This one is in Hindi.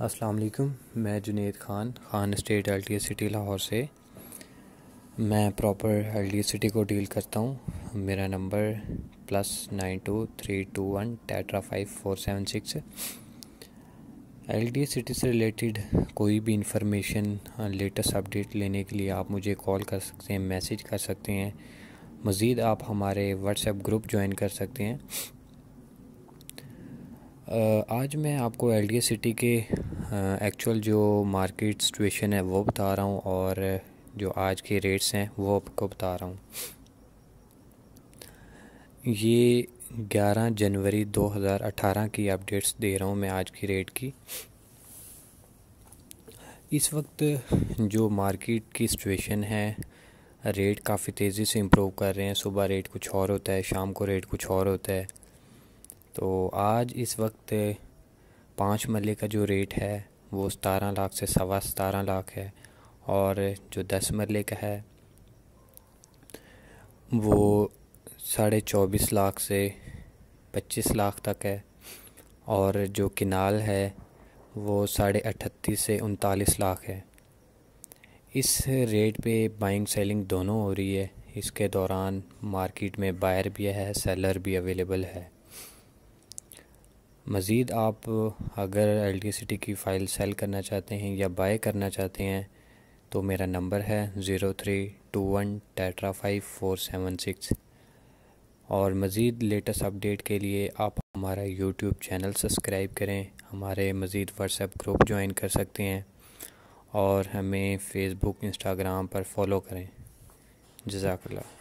अस्सलाम वालेकुम मैं Junaid Khan Khan state L T city Lahore से मैं प्रॉपर एल टी सिटी को डील करता हूँ मेरा number plus nine two three two one tetra five four seven six L T city से रिलेटेड कोई भी इंफॉर्मेशन लेटेस्ट अपडेट लेने के लिए आप मुझे कॉल कर सकते हैं मैसेज कर सकते हैं मज़ीद आप हमारे व्हाट्सएप ग्रुप ज्वाइन कर सकते हैं आज मैं आपको एल सिटी के एक्चुअल जो मार्केट सिचुएशन है वो बता रहा हूँ और जो आज के रेट्स हैं वो आपको बता रहा हूँ ये 11 जनवरी 2018 की अपडेट्स दे रहा हूँ मैं आज की रेट की इस वक्त जो मार्केट की सिचुएशन है रेट काफ़ी तेज़ी से इम्प्रूव कर रहे हैं सुबह रेट कुछ और होता है शाम को रेट कुछ और होता है तो आज इस वक्त पाँच मरले का जो रेट है वो सतारह लाख से सवा सतारह लाख है और जो दस मरले का है वो साढ़े चौबीस लाख से पच्चीस लाख तक है और जो किनाल है वो साढ़े अठतीस से उनतालीस लाख है इस रेट पे बाइंग सेलिंग दोनों हो रही है इसके दौरान मार्केट में बायर भी है सेलर भी अवेलेबल है मज़ीद आप अगर एल टी सी टी की फ़ाइल सेल करना चाहते हैं या बाय करना चाहते हैं तो मेरा नंबर है zero three two one tetra five four seven six और मज़ीद लेटेस्ट अपडेट के लिए आप हमारा यूट्यूब चैनल सब्सक्राइब करें हमारे मज़ीद व्हाट्सएप ग्रुप ज्वाइन कर सकते हैं और हमें फ़ेसबुक इंस्टाग्राम पर फॉलो करें जजाकल्ला